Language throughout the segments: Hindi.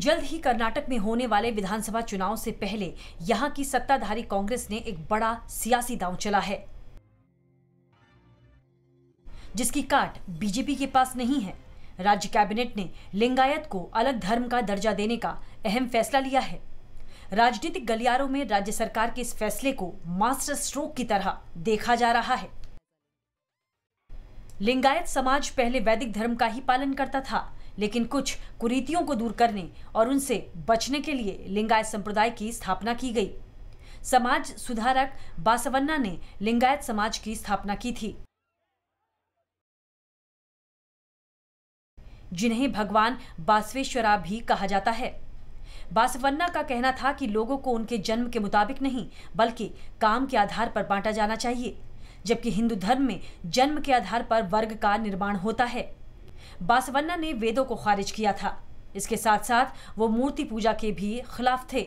जल्द ही कर्नाटक में होने वाले विधानसभा चुनाव से पहले यहाँ की सत्ताधारी कांग्रेस ने एक बड़ा सियासी दांव चला है जिसकी काट बीजेपी के पास नहीं है राज्य कैबिनेट ने लिंगायत को अलग धर्म का दर्जा देने का अहम फैसला लिया है राजनीतिक गलियारों में राज्य सरकार के इस फैसले को मास्टर स्ट्रोक की तरह देखा जा रहा है लिंगायत समाज पहले वैदिक धर्म का ही पालन करता था लेकिन कुछ कुरीतियों को दूर करने और उनसे बचने के लिए लिंगायत संप्रदाय की स्थापना की गई समाज सुधारक बासवन्ना ने लिंगायत समाज की स्थापना की थी जिन्हें भगवान बासवेश्वरा भी कहा जाता है बासवन्ना का कहना था कि लोगों को उनके जन्म के मुताबिक नहीं बल्कि काम के आधार पर बांटा जाना चाहिए जबकि हिंदू धर्म में जन्म के आधार पर वर्ग का निर्माण होता है बासवन्ना ने वेदों को खारिज किया था इसके साथ साथ वो मूर्ति पूजा के भी खिलाफ थे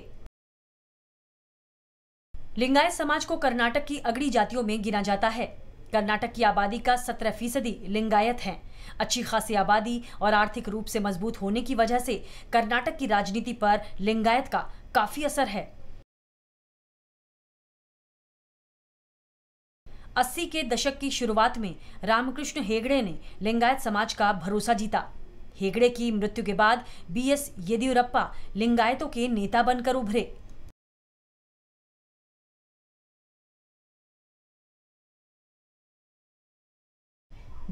लिंगायत समाज को कर्नाटक की अगड़ी जातियों में गिना जाता है कर्नाटक की आबादी का सत्रह फीसदी लिंगायत है अच्छी खासी आबादी और आर्थिक रूप से मजबूत होने की वजह से कर्नाटक की राजनीति पर लिंगायत का काफी असर है अस्सी के दशक की शुरुआत में रामकृष्ण हेगड़े ने लिंगायत समाज का भरोसा जीता हेगड़े की मृत्यु के बाद बी एस येदियुरप्पा लिंगायतों के नेता बनकर उभरे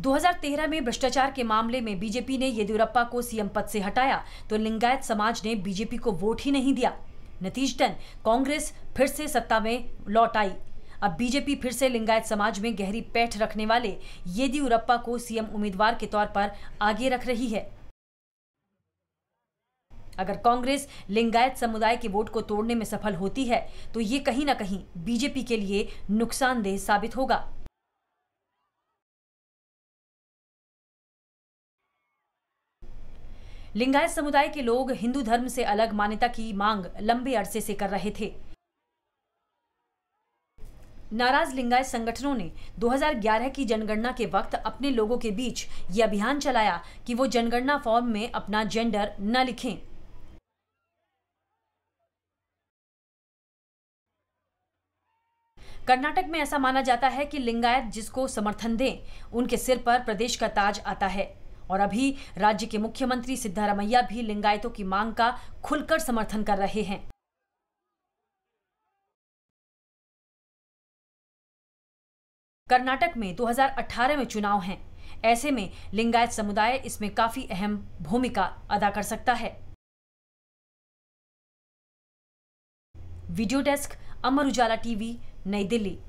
दो तेरह में भ्रष्टाचार के मामले में बीजेपी ने येदियुरप्पा को सीएम पद से हटाया तो लिंगायत समाज ने बीजेपी को वोट ही नहीं दिया नतीजतन कांग्रेस फिर से सत्ता में लौट आई अब बीजेपी फिर से लिंगायत समाज में गहरी पैठ रखने वाले येदियुरप्पा को सीएम उम्मीदवार के तौर पर आगे रख रही है अगर कांग्रेस लिंगायत समुदाय के वोट को तोड़ने में सफल होती है तो ये कहीं ना कहीं बीजेपी के लिए नुकसानदेह साबित होगा लिंगायत समुदाय के लोग हिंदू धर्म से अलग मान्यता की मांग लंबे अरसे से कर रहे थे नाराज लिंगायत संगठनों ने 2011 की जनगणना के वक्त अपने लोगों के बीच ये अभियान चलाया कि वो जनगणना फॉर्म में अपना जेंडर न लिखें कर्नाटक में ऐसा माना जाता है कि लिंगायत जिसको समर्थन दें उनके सिर पर प्रदेश का ताज आता है और अभी राज्य के मुख्यमंत्री सिद्धारमैया भी लिंगायतों की मांग का खुलकर समर्थन कर रहे हैं कर्नाटक में 2018 में चुनाव हैं ऐसे में लिंगायत समुदाय इसमें काफी अहम भूमिका अदा कर सकता है video desk Amar Ujala TV New Delhi